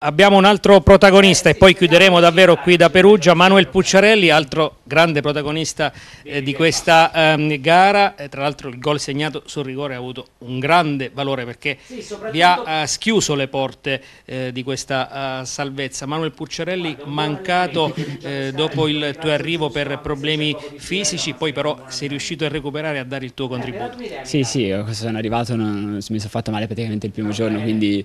Abbiamo un altro protagonista e poi chiuderemo davvero qui da Perugia, Manuel Pucciarelli, altro grande protagonista eh, di questa ehm, eh, gara, tra l'altro il gol segnato sul rigore ha avuto un grande valore perché sì, vi ha eh, schiuso le porte eh, di questa eh, salvezza. Manuel Pucciarelli Guarda, mancato diciamo, dopo il tuo arrivo per problemi fisici, poi però sei riuscito a recuperare e a dare il tuo contributo. Sì, sì, sono arrivato, non, mi sono fatto male praticamente il primo ah, giorno, quindi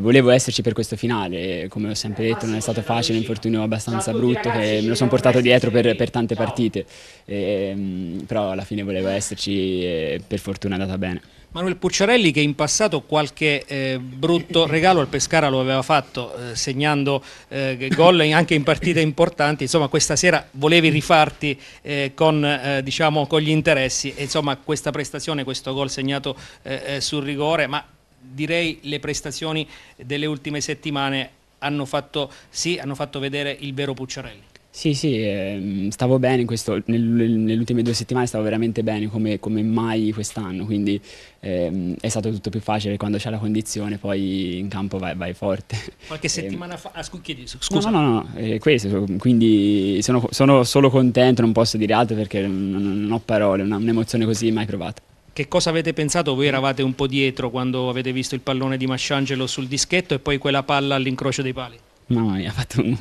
volevo esserci per questo finale, come ho sempre detto non è stato facile, un infortunio abbastanza brutto che me lo sono portato dietro per, per per tante partite, e, ehm, però alla fine voleva esserci e per fortuna è andata bene. Manuel Pucciarelli che in passato qualche eh, brutto regalo al Pescara lo aveva fatto eh, segnando eh, gol anche in partite importanti, insomma questa sera volevi rifarti eh, con, eh, diciamo, con, gli interessi e, insomma questa prestazione, questo gol segnato eh, sul rigore, ma direi le prestazioni delle ultime settimane hanno fatto, sì, hanno fatto vedere il vero Pucciarelli. Sì, sì, ehm, stavo bene questo, nel, nelle ultime due settimane stavo veramente bene come, come mai quest'anno, quindi ehm, è stato tutto più facile quando c'è la condizione, poi in campo vai, vai forte. Qualche ehm, settimana fa, ah, chiedi, scusa. No, no, no, no eh, questo, quindi sono, sono, solo contento, non posso dire altro perché non, non ho parole, un'emozione così mai provata. Che cosa avete pensato? Voi eravate un po' dietro quando avete visto il pallone di Masciangelo sul dischetto e poi quella palla all'incrocio dei pali? Mamma mia, ha, fatto un,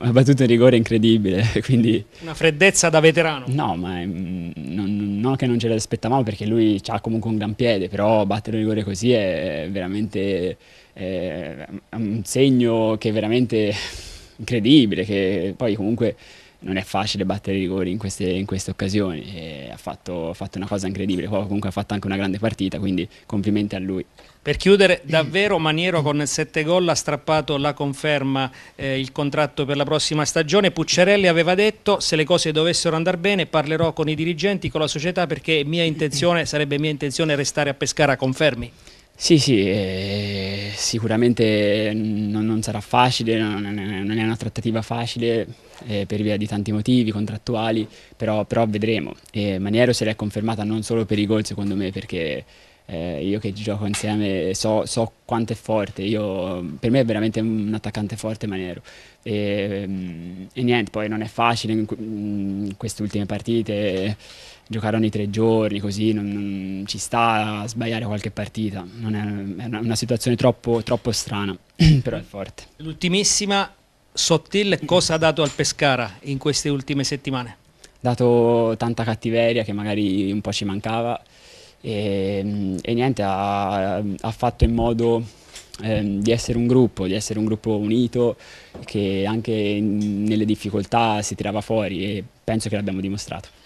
ha battuto un rigore incredibile. Quindi... Una freddezza da veterano. No, ma è, mm, non, no che non ce l'aspettavamo perché lui ha comunque un gran piede, però battere un rigore così è veramente è un segno che è veramente incredibile, che poi comunque non è facile battere i rigori in queste, in queste occasioni e ha fatto, ha fatto, una cosa incredibile, poi comunque ha fatto anche una grande partita, quindi complimenti a lui. Per chiudere, davvero Maniero con 7 gol ha strappato la conferma, eh, il contratto per la prossima stagione. Pucciarelli aveva detto se le cose dovessero andare bene parlerò con i dirigenti, con la società perché mia intenzione, sarebbe mia intenzione restare a Pescara, confermi? Sì, sì, eh, sicuramente non, non, sarà facile, non, non, è una trattativa facile eh, per via di tanti motivi contrattuali, però, però vedremo. E eh, Maniero se l'è confermata non solo per i gol secondo me, perché eh, io che gioco insieme so, so, quanto è forte, io, per me è veramente un attaccante forte Manero. E, mm, e niente, poi non è facile in, mm, queste ultime partite giocare ogni tre giorni così, non, non ci sta a sbagliare qualche partita, è, è, una, una situazione troppo, troppo strana, però è forte. L'ultimissima, Sottil cosa ha dato al Pescara in queste ultime settimane? Ha dato tanta cattiveria che magari un po' ci mancava e, ehm, e niente, ha, ha, fatto in modo eh, di essere un gruppo, di essere un gruppo unito che anche in, nelle difficoltà si tirava fuori e penso che l'abbiamo dimostrato.